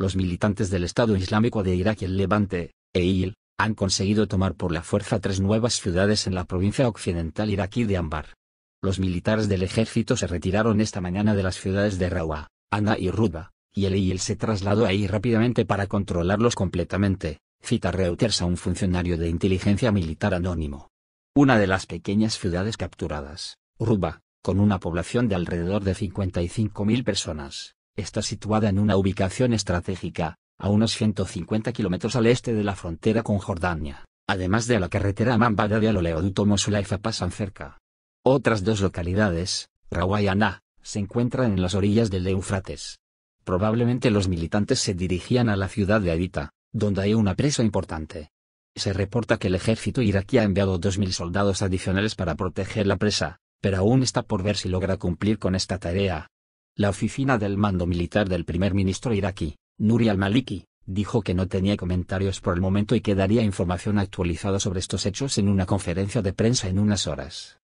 los militantes del Estado Islámico de Irak y el Levante, EIL, han conseguido tomar por la fuerza tres nuevas ciudades en la provincia occidental iraquí de Ambar. Los militares del ejército se retiraron esta mañana de las ciudades de Rawa, Ana y Ruba, y el EIL se trasladó ahí rápidamente para controlarlos completamente, cita Reuters a un funcionario de inteligencia militar anónimo. Una de las pequeñas ciudades capturadas, Ruba, con una población de alrededor de 55.000 personas, está situada en una ubicación estratégica, a unos 150 kilómetros al este de la frontera con Jordania, además de la carretera Mambada y al oleoducto Mosulaifa pasan cerca. Otras dos localidades, Rawa se encuentran en las orillas del Eufrates. Probablemente los militantes se dirigían a la ciudad de Adita, donde hay una presa importante. Se reporta que el ejército iraquí ha enviado 2.000 soldados adicionales para proteger la presa, pero aún está por ver si logra cumplir con esta tarea, la oficina del mando militar del primer ministro iraquí, Nuri al-Maliki, dijo que no tenía comentarios por el momento y que daría información actualizada sobre estos hechos en una conferencia de prensa en unas horas.